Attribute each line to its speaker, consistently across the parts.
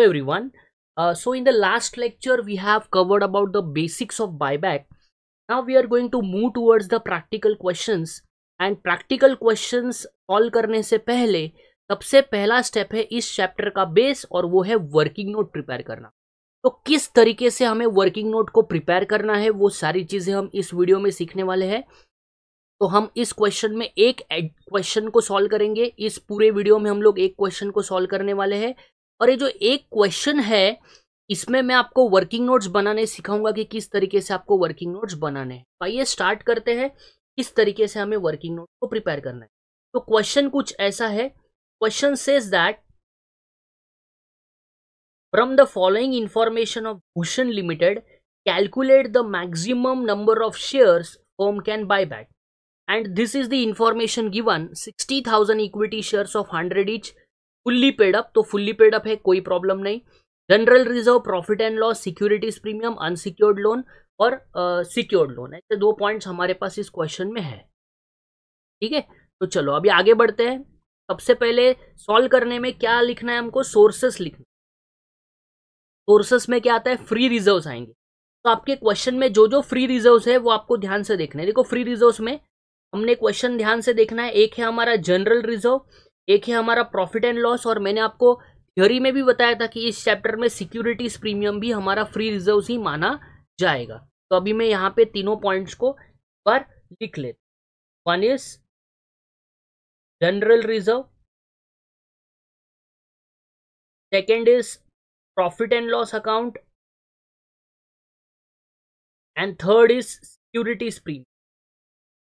Speaker 1: hello everyone uh, so in the last lecture we have covered about the basics of buyback now we are going to move towards the practical questions and practical questions solve करने से पहले सबसे पहला step है इस chapter का base और वो है वर्किंग नोट प्रिपेयर करना तो किस तरीके से हमें वर्किंग नोट को प्रिपेयर करना है वो सारी चीज़ें हम इस वीडियो में सीखने वाले हैं तो हम इस क्वेश्चन में एक क्वेश्चन को सॉल्व करेंगे इस पूरे वीडियो में हम लोग एक क्वेश्चन को सॉल्व करने वाले हैं और ये जो एक क्वेश्चन है इसमें मैं आपको वर्किंग नोट्स बनाने सिखाऊंगा कि किस तरीके से आपको वर्किंग नोट्स बनाने हैं तो आइए स्टार्ट करते हैं किस तरीके से हमें वर्किंग नोट को प्रिपेयर करना है तो क्वेश्चन कुछ ऐसा है question says that from the following information of Bhushan limited calculate the maximum number of shares form can buy back and this is the information given sixty thousand equity shares of hundred each fully paid up तो fully paid up है कोई problem नहीं general reserve profit and loss securities premium unsecured loan और secured uh, loan ऐसे दो points हमारे पास इस question में है ठीक है तो चलो अभी आगे बढ़ते हैं सबसे पहले सॉल्व करने में क्या लिखना है हमको सोर्सेस लिखना सोर्सेस में क्या आता है फ्री रिजर्व्स आएंगे तो आपके क्वेश्चन में जो जो फ्री रिजर्व्स है वो आपको ध्यान से देखना है देखो फ्री रिजर्व्स में हमने क्वेश्चन ध्यान से देखना है एक है हमारा जनरल रिजर्व एक है हमारा प्रॉफिट एंड लॉस और मैंने आपको थ्योरी में भी बताया था कि इस चैप्टर में सिक्योरिटीज प्रीमियम भी हमारा फ्री रिजर्व ही माना जाएगा तो अभी मैं यहाँ पे तीनों पॉइंट्स को पर लिख लेता one is
Speaker 2: general reserve second is profit and loss account
Speaker 1: and third is securities premium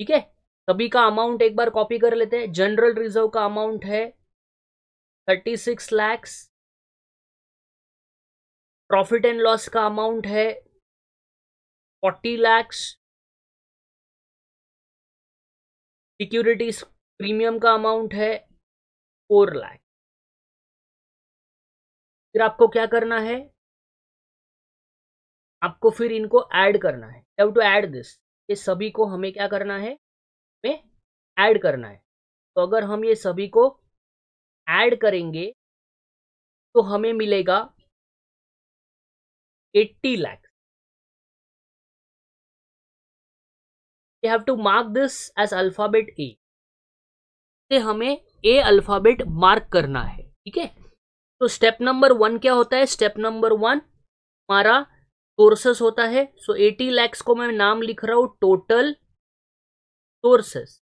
Speaker 1: ठीक है सभी का अमाउंट एक बार कॉपी कर लेते हैं जनरल रिजर्व का अमाउंट है thirty six lakhs
Speaker 2: profit and loss का अमाउंट है फोर्टी लैक्स सिक्योरिटीज प्रीमियम का अमाउंट है फोर लैख फिर आपको क्या करना है आपको फिर इनको
Speaker 1: ऐड करना है टू ऐड दिस ये सभी को हमें क्या करना है में ऐड करना है तो अगर हम ये सभी को ऐड करेंगे
Speaker 2: तो हमें मिलेगा 80 lakh you have to mark this as alphabet A
Speaker 1: से हमें ए अल्फाबेट मार्क करना है ठीक है तो स्टेप नंबर वन क्या होता है स्टेप नंबर वन हमारा सोर्सेस होता है सो एटी लैक्स को मैं नाम लिख रहा हूँ टोटल सोर्सेस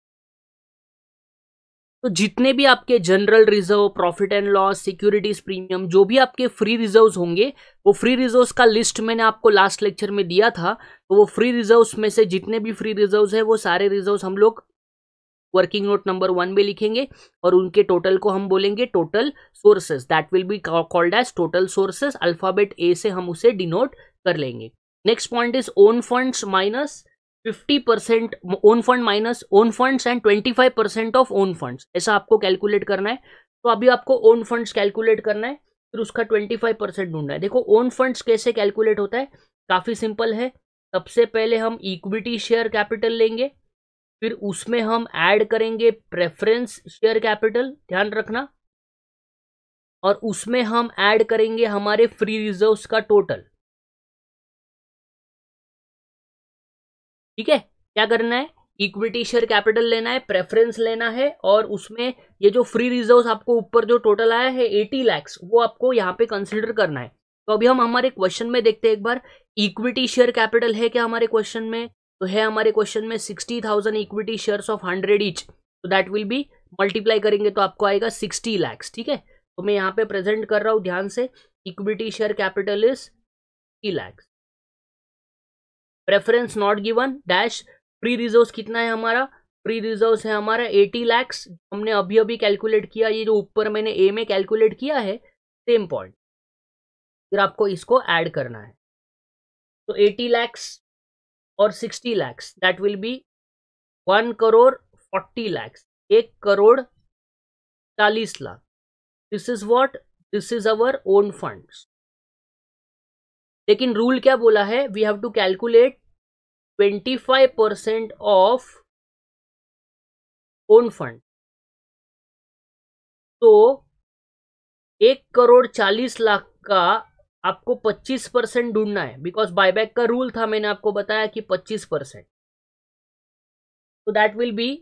Speaker 1: तो जितने भी आपके general reserve profit and loss securities premium जो भी आपके फ्री रिजर्व्स होंगे वो फ्री रिजर्व्स का लिस्ट मैंने आपको लास्ट लेक्चर में दिया था तो वो फ्री रिजर्व्स में से जितने भी फ्री रिजर्व्स है वो सारे रिजर्व्स हम लोग वर्किंग नोट नंबर वन में लिखेंगे और उनके टोटल को हम बोलेंगे total sources that will be called as total sources alphabet A से हम उसे डिनोट कर लेंगे next point is own funds minus fifty percent own fund minus own funds and twenty five percent of own funds ऐसा आपको calculate करना है तो अभी आपको ओन फंड्स कैलकुलेट करना है फिर उसका ट्वेंटी फाइव परसेंट ढूंढना है देखो ओन फंड्स कैसे कैलकुलेट होता है काफ़ी सिंपल है सबसे पहले हम इक्विटी शेयर कैपिटल लेंगे फिर उसमें हम ऐड करेंगे प्रेफरेंस शेयर कैपिटल ध्यान रखना और उसमें
Speaker 2: हम ऐड करेंगे हमारे फ्री रिजर्व्स का टोटल
Speaker 1: ठीक है क्या करना है इक्विटी शेयर कैपिटल लेना है प्रेफरेंस लेना है और उसमें ये जो फ्री रिजर्व आपको ऊपर जो टोटल आया है एटी लैक्स वो आपको यहाँ पे कंसिडर करना है तो अभी हम हमारे क्वेश्चन में देखते हैं एक बार इक्विटी शेयर कैपिटल है क्या हमारे क्वेश्चन में तो है हमारे क्वेश्चन में sixty thousand equity share of hundred each तो दैट विल बी मल्टीप्लाई करेंगे तो आपको आएगा सिक्सटी लैक्स ठीक है तो मैं यहाँ पे प्रेजेंट कर रहा हूँ ध्यान से equity share capital is sixty lakhs preference not given dash free reserve कितना है हमारा प्री रिजर्व है हमारा एटी लैक्स हमने अभी अभी कैलकुलेट किया ये जो ऊपर मैंने ए में कैलकुलेट किया है सेम पॉइंट फिर आपको इसको ऐड करना है तो एटी लैक्स
Speaker 2: और sixty lakhs that will be one crore forty lakhs एक करोड़ चालीस lakh this is what this is our own fund लेकिन रूल क्या बोला है we have to calculate twenty five percent of own fund
Speaker 1: तो एक करोड़ चालीस लाख का आपको पच्चीस परसेंट ढूंढना है बिकॉज बायबैक का रूल था मैंने आपको बताया कि पच्चीस परसेंट तो that will be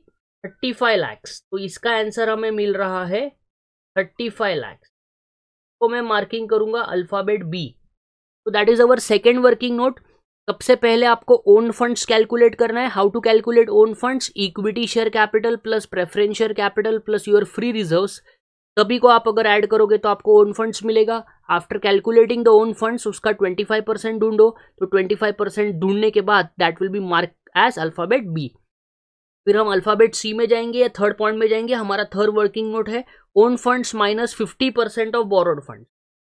Speaker 1: thirty five lakhs तो इसका आंसर हमें मिल रहा है थर्टी फाइव लैक्स को मैं मार्किंग करूंगा अल्फाबेट बी तो that is our second working note सबसे पहले आपको ओन फंड्स कैलकुलेट करना है how to calculate own funds equity share capital plus preference share capital plus your free reserves सभी को आप अगर ऐड करोगे तो आपको ओन फंड्स मिलेगा after calculating the own funds उसका 25 परसेंट ढूंढो तो 25 परसेंट ढूंढने के बाद that will be mark as alphabet B फिर हम अल्फ़ाबेट सी में जाएंगे या थर्ड पॉइंट में जाएंगे हमारा थर्ड वर्किंग नोट है own funds minus fifty percent of borrowed fund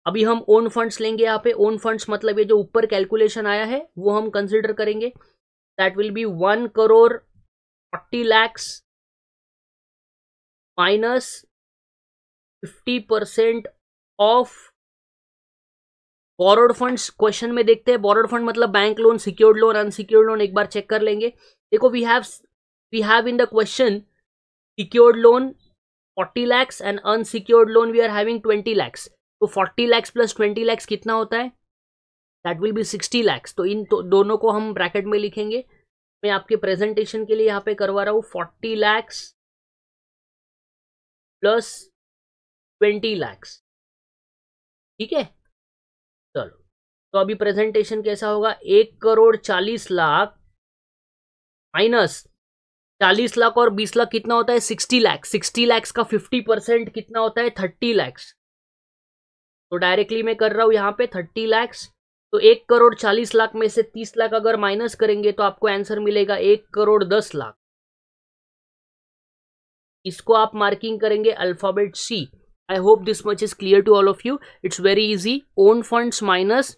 Speaker 1: अभी हम ओन फंड्स लेंगे यहाँ पे ओन फंड्स मतलब ये जो ऊपर कैलकुलेशन आया है वो हम कंसिडर करेंगे that will be one crore forty lakhs
Speaker 2: minus fifty percent of
Speaker 1: borrowed funds question में देखते हैं बोरोड फंड मतलब bank loan secured loan unsecured loan एक बार चेक कर लेंगे देखो we have we have in the question secured loan forty lakhs and unsecured loan we are having twenty lakhs तो forty lakhs plus twenty lakhs कितना होता है that will be sixty lakhs तो इन तो दोनों को हम ब्रैकेट में लिखेंगे मैं आपके प्रेजेंटेशन के लिए यहाँ पे करवा रहा हूँ forty lakhs
Speaker 2: plus twenty lakhs ठीक है चलो
Speaker 1: तो अभी प्रेजेंटेशन कैसा होगा एक करोड़ चालीस लाख माइनस चालीस लाख और बीस लाख कितना होता है सिक्सटी लैक्स सिक्सटी लैक्स का फिफ्टी परसेंट कितना होता है थर्टी लैक्स तो डायरेक्टली मैं कर रहा हूँ यहाँ पे थर्टी लैक्स तो एक करोड़ चालीस लाख में से तीस लाख अगर माइनस करेंगे तो आपको आंसर मिलेगा एक करोड़ दस लाख इसको आप मार्किंग करेंगे alphabet C I hope this much is clear to all of you it's very easy own funds minus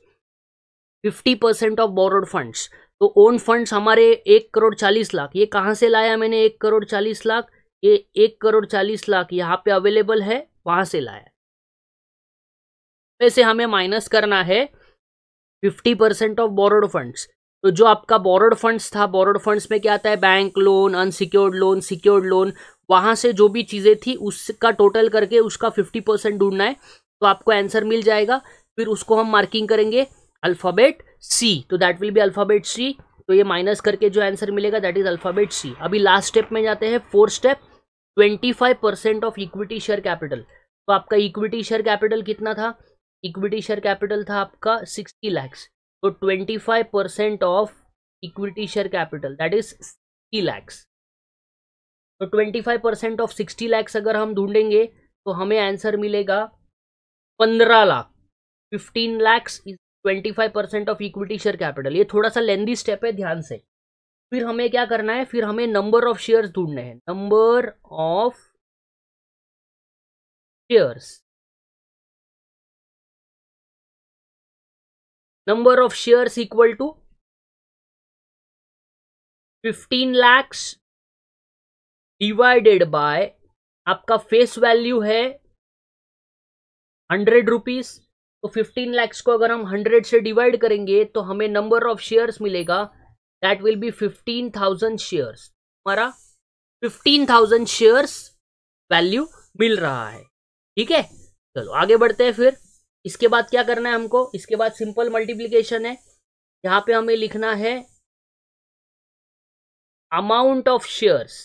Speaker 1: fifty percent of borrowed funds तो ओन फंड्स हमारे एक करोड़ चालीस लाख ये कहाँ से लाया मैंने एक करोड़ चालीस लाख ये एक करोड़ चालीस लाख यहाँ पे अवेलेबल है वहाँ से लाया में से हमें माइनस करना है fifty percent of borrowed funds तो जो आपका बोरोड फंड्स था बोरोड फंड्स में क्या आता है bank loan unsecured loan secured loan वहां से जो भी चीज़ें थी उसका टोटल करके उसका फिफ्टी परसेंट ढूंढना है तो आपको आंसर मिल जाएगा फिर उसको हम मार्किंग करेंगे अल्फ़ाबेट सी तो that will be alphabet C तो ये माइनस करके जो आंसर मिलेगा दैट इज़ अल्फ़ाबेट सी अभी लास्ट स्टेप में जाते हैं fourth step twenty five percent of equity share capital तो आपका इक्विटी शेयर कैपिटल कितना था इक्विटी शेयर कैपिटल था आपका सिक्सटी लैक्स तो twenty five percent of equity share capital that is sixty lakhs तो twenty five percent of sixty lakhs अगर हम ढूंढेंगे तो हमें आंसर मिलेगा पंद्रह lakh fifteen lakhs is twenty five percent of equity share capital ये थोड़ा सा लेंदी स्टेप है ध्यान से फिर हमें क्या करना है फिर हमें नंबर ऑफ शेयर्स ढूंढने हैं number
Speaker 2: of shares number of shares equal to 15 lakhs divided
Speaker 1: by आपका फेस वैल्यू है हंड्रेड रुपीज तो फिफ्टीन लैक्स को अगर हम हंड्रेड से डिवाइड करेंगे तो हमें नंबर ऑफ शेयर्स मिलेगा that will be fifteen thousand shares हमारा फिफ्टीन थाउजेंड शेयर्स वैल्यू मिल रहा है ठीक है चलो आगे बढ़ते हैं फिर इसके बाद क्या करना है हमको इसके बाद सिंपल मल्टीप्लीकेशन है यहाँ पे हमें लिखना है
Speaker 2: amount of shares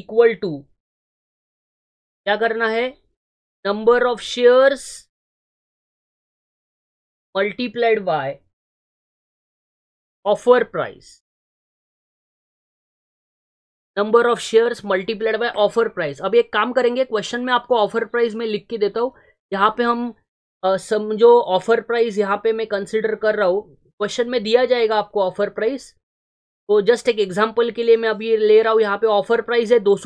Speaker 2: equal to क्या करना है number of shares multiplied by offer price
Speaker 1: number of shares multiplied by offer price अब एक काम करेंगे क्वेश्चन में आपको ऑफर प्राइस में लिख के देता हूँ यहाँ पे हम समझो ऑफर प्राइस यहाँ पे मैं कंसिडर कर रहा हूँ क्वेश्चन में दिया जाएगा आपको ऑफर प्राइस तो जस्ट एक एग्जाम्पल के लिए मैं अभी ले रहा हूँ यहाँ पे ऑफर प्राइस है दो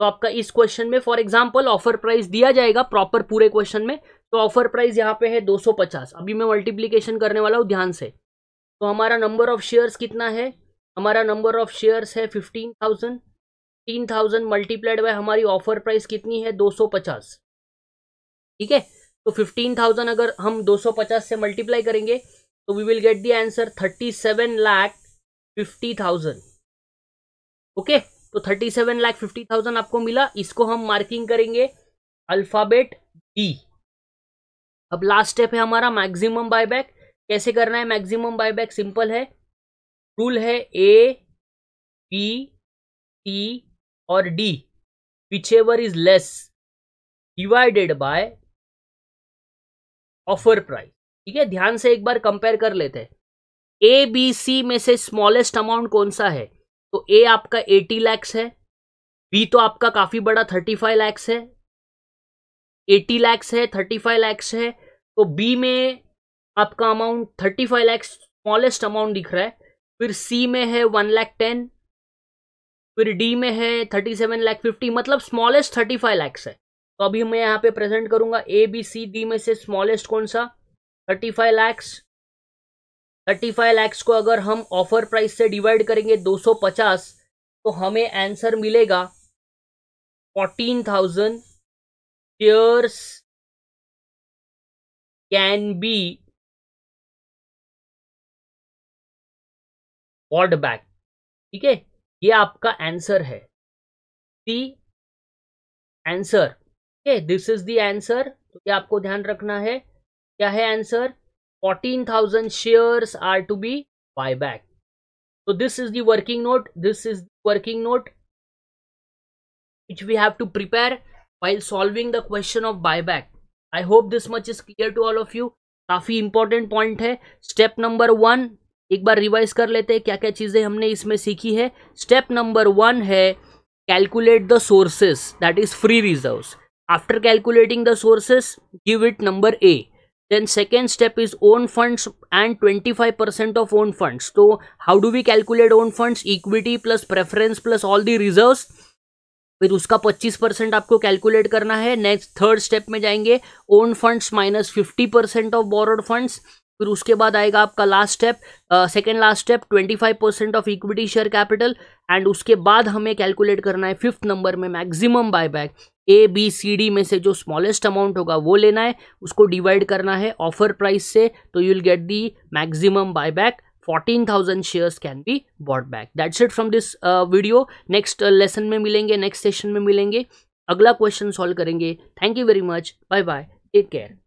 Speaker 1: तो आपका इस क्वेश्चन में फॉर एग्जाम्पल ऑफर प्राइस दिया जाएगा प्रॉपर पूरे क्वेश्चन में तो ऑफर प्राइस यहाँ पे है 250 अभी मैं मल्टीप्लीकेशन करने वाला हूँ ध्यान से तो हमारा नंबर ऑफ शेयर्स कितना है हमारा नंबर ऑफ शेयर्स है fifteen thousand fifteen thousand multiplied by हमारी ऑफर प्राइस कितनी है दो सौ पचास ठीक है तो फिफ्टीन थाउजेंड अगर हम दो सौ पचास से मल्टीप्लाई करेंगे तो we will get the answer thirty seven lakh fifty thousand okay तो thirty seven lakh fifty thousand आपको मिला इसको हम मार्किंग करेंगे अल्फ़ाबेट बी अब लास्ट स्टेप है हमारा मैक्सिमम बायबैक कैसे करना है मैक्सिमम बायबैक सिंपल है रूल है ए
Speaker 2: बी टी और D whichever is less
Speaker 1: divided by offer price ठीक है ध्यान से एक बार कंपेयर कर लेते हैं ए बी सी में से स्मॉलेस्ट अमाउंट कौन सा है तो ए आपका एटी लैक्स है बी तो आपका काफी बड़ा थर्टी फाइव लैक्स है एटी लैक्स है थर्टी फाइव लैक्स है तो बी में आपका amount thirty five lakhs smallest amount दिख रहा है फिर सी में है वन लैख टेन फिर डी में है थर्टी सेवन लैख फिफ्टी मतलब स्मॉलेस्ट थर्टी फाइव लैक्स है तो अभी मैं यहाँ पे प्रेजेंट करूंगा ए बी सी डी में से स्मॉलेस्ट कौन सा thirty five lakhs thirty five lakhs को अगर हम ऑफर प्राइस से डिवाइड करेंगे दो सौ पचास तो हमें आंसर मिलेगा fourteen thousand
Speaker 2: shares can be called back ठीक है ये आपका आंसर है सी आंसर
Speaker 1: ठीक है दिस इज दी आंसर तो ये आपको ध्यान रखना है क्या है answer fourteen thousand shares are to be buy back तो this is the working note this is working note which we have to prepare while solving the question of buy back I hope this much is clear to all of you काफ़ी important point है step number one एक बार revise कर लेते हैं क्या क्या चीज़ें हमने इसमें सीखी है स्टेप नंबर वन है calculate the sources that is free reserve after calculating the sources give it number A then second step is own funds and twenty five percent of own funds तो how do we calculate own funds equity plus preference plus all the reserve फिर उसका पच्चीस percent आपको calculate करना है next third step में जाएंगे own funds minus fifty percent of borrowed funds फिर उसके बाद आएगा आपका last step second last step twenty five percent of equity share capital and उसके बाद हमें कैलकुलेट करना है फिफ्थ नंबर में maximum buyback A B C D में से जो स्मॉलेस्ट अमाउंट होगा वो लेना है उसको डिवाइड करना है ऑफर प्राइस से तो you will get the maximum buyback 14,000 fourteen thousand shares can be That's it from this uh, video. Next uh, में मिलेंगे नेक्स्ट सेशन में मिलेंगे अगला क्वेश्चन सॉल्व करेंगे thank you very much bye bye take care